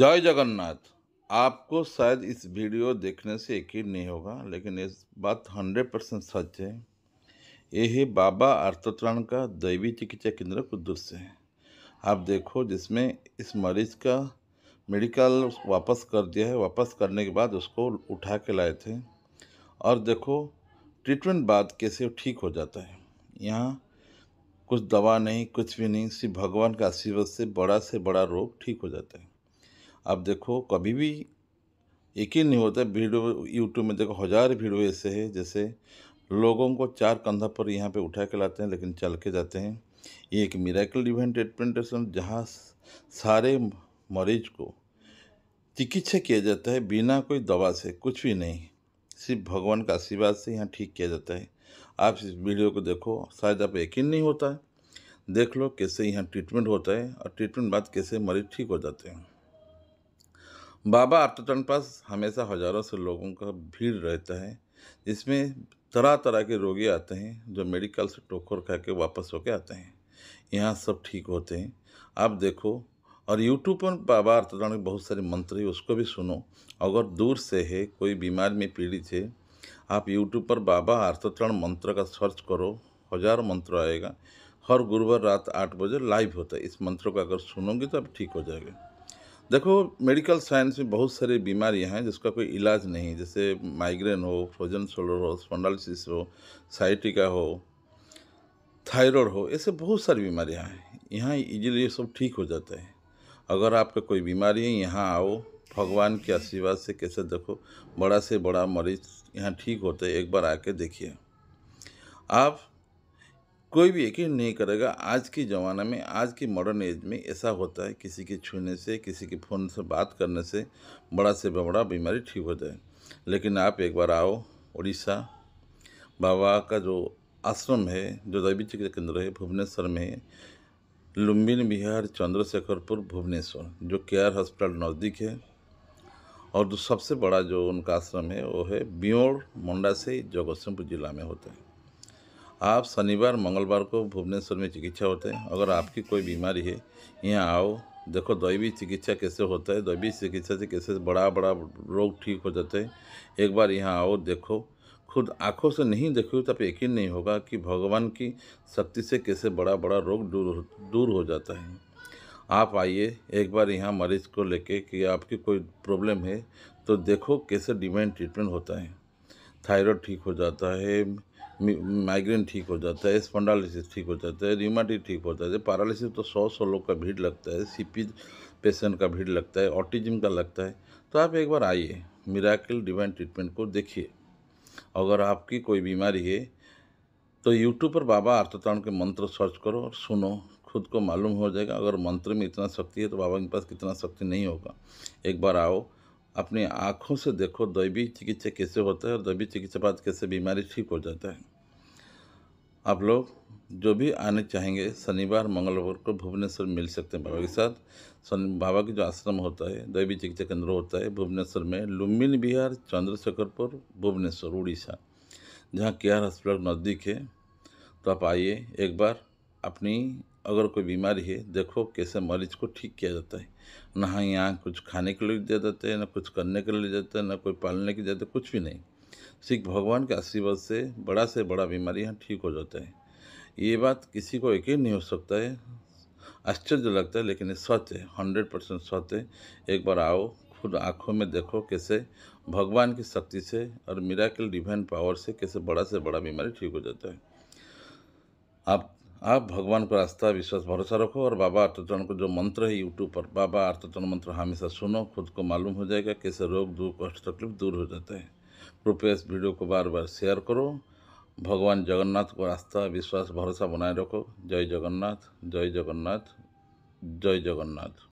जय जगन्नाथ आपको शायद इस वीडियो देखने से यकीन नहीं होगा लेकिन इस बात हंड्रेड परसेंट सच है यह बाबा अर्थत्राण का दैवी चिकित्सा केंद्र कुद्दूस से है आप देखो जिसमें इस मरीज का मेडिकल वापस कर दिया है वापस करने के बाद उसको उठा के लाए थे और देखो ट्रीटमेंट बाद कैसे ठीक हो जाता है यहाँ कुछ दवा नहीं कुछ भी नहीं सिर्फ भगवान के आशीर्वाद से बड़ा से बड़ा रोग ठीक हो जाता है आप देखो कभी भी यकीन नहीं होता वीडियो यूट्यूब में देखो हज़ार वीडियो ऐसे हैं जैसे लोगों को चार कंधा पर यहाँ पे उठा के लाते हैं लेकिन चल के जाते हैं ये एक मिराकल डिवाइन ट्रीटमेंट जहाँ सारे मरीज को चिकित्सा किया जाता है बिना कोई दवा से कुछ भी नहीं सिर्फ भगवान का आशीर्वाद से यहाँ ठीक किया जाता है आप इस वीडियो को देखो शायद आप यकीन नहीं होता है देख लो कैसे यहाँ ट्रीटमेंट होता है और ट्रीटमेंट बाद कैसे मरीज ठीक हो जाते हैं बाबा आर्टन पास हमेशा हज़ारों से लोगों का भीड़ रहता है जिसमें तरह तरह के रोगी आते हैं जो मेडिकल से टोकर खा के वापस होके आते हैं यहाँ सब ठीक होते हैं आप देखो और यूट्यूब पर बाबा अर्थदान के बहुत सारे मंत्र है उसको भी सुनो अगर दूर से है कोई बीमार में पीड़ित है आप यूट्यूब पर बाबा अर्थतरण मंत्र का सर्च करो हजारों मंत्र आएगा हर गुरुवार रात आठ बजे लाइव होता है इस मंत्र को अगर सुनोगे तो आप ठीक हो जाएगा देखो मेडिकल साइंस में बहुत सारी बीमारियां हैं जिसका कोई इलाज नहीं जैसे माइग्रेन हो फ्रोजन शोल्डर हो स्पॉन्डालिसिस हो साइटिका हो थायराइड हो ऐसे बहुत सारी बीमारियां हैं यहाँ इजीली ये सब ठीक हो जाता है अगर आपका कोई बीमारी है यहाँ आओ भगवान के आशीर्वाद से कैसे देखो बड़ा से बड़ा मरीज यहाँ ठीक होते एक बार आके देखिए आप कोई भी यकीन नहीं करेगा आज के ज़माने में आज की मॉडर्न एज में ऐसा होता है किसी के छूने से किसी के फ़ोन से बात करने से बड़ा से बड़ा बीमारी ठीक हो जाए लेकिन आप एक बार आओ उड़ीसा बाबा का जो आश्रम है जो दैविक केंद्र है भुवनेश्वर में है लुम्बिन बिहार चंद्रशेखरपुर भुवनेश्वर जो केयर हॉस्पिटल नज़दीक है और जो सबसे बड़ा जो उनका आश्रम है वो है बियोड़ मुंडा से जगत सिंहपुर जिला में होता है आप शनिवार मंगलवार को भुवनेश्वर में चिकित्सा होते हैं अगर आपकी कोई बीमारी है यहाँ आओ देखो दैवी चिकित्सा कैसे होता है दैवी चिकित्सा से कैसे बड़ा बड़ा रोग ठीक हो जाते हैं एक बार यहाँ आओ देखो खुद आंखों से नहीं देखो तब यकीन नहीं होगा कि भगवान की शक्ति से कैसे बड़ा बड़ा रोग दूर दूर हो जाता है आप आइए एक बार यहाँ मरीज को लेके कि आपकी कोई प्रॉब्लम है तो देखो कैसे डिमेंड ट्रीटमेंट होता है थायराइड ठीक हो जाता है माइग्रेन ठीक हो जाता है स्पंडालिसिस ठीक हो जाता है रिमाटी ठीक हो जाता है पैरालिसिस तो सौ सौ लोग का भीड़ लगता है सी पेशेंट का भीड़ लगता है ऑटिज्म का लगता है तो आप एक बार आइए मिराकिल डिवाइन ट्रीटमेंट को देखिए अगर आपकी कोई बीमारी है तो यूट्यूब पर बाबा आर्तताण के मंत्र सर्च करो और सुनो खुद को मालूम हो जाएगा अगर मंत्र में इतना शक्ति है तो बाबा के पास कितना शक्ति नहीं होगा एक बार आओ अपनी आँखों से देखो दैवी चिकित्सा कैसे होता है और दैवी चिकित्सा बाद कैसे बीमारी ठीक हो जाता है आप लोग जो भी आने चाहेंगे शनिवार मंगलवार को भुवनेश्वर मिल सकते हैं बाबा के साथ बाबा की जो आश्रम होता है दैवी चिकित्सा केंद्र होता है भुवनेश्वर में लुम्बिन बिहार चंद्रशेखरपुर भुवनेश्वर उड़ीसा जहाँ के आर हॉस्पिटल नज़दीक है तो आप आइए एक बार अपनी अगर कोई बीमारी है देखो कैसे मरीज को ठीक किया जाता है ना यहाँ कुछ खाने के लिए दिया जाता है ना कुछ करने के लिए जाता है ना कोई पालने के जाता है कुछ भी नहीं सिर्फ भगवान के आशीर्वाद से बड़ा से बड़ा बीमारी यहाँ ठीक हो जाता है ये बात किसी को यकीन नहीं हो सकता है आश्चर्य लगता है लेकिन सत्य है हंड्रेड परसेंट सत्य है एक बार आओ खुद आँखों में देखो कैसे भगवान की शक्ति से और मिराकल डिवाइन पावर से कैसे बड़ा से बड़ा बीमारी ठीक हो जाता है आप आप भगवान पर आस्था विश्वास भरोसा रखो और बाबा आर्तचरण को जो मंत्र है यूट्यूब पर बाबा आर्तचरण मंत्र हमेशा सुनो खुद को मालूम हो जाएगा कैसे रोग दुख कष्ट तकलीफ दूर हो जाते हैं कृपया इस वीडियो को बार बार शेयर करो भगवान जगन्नाथ को आस्था विश्वास भरोसा बनाए रखो जय जगन्नाथ जय जगन्नाथ जय जगन्नाथ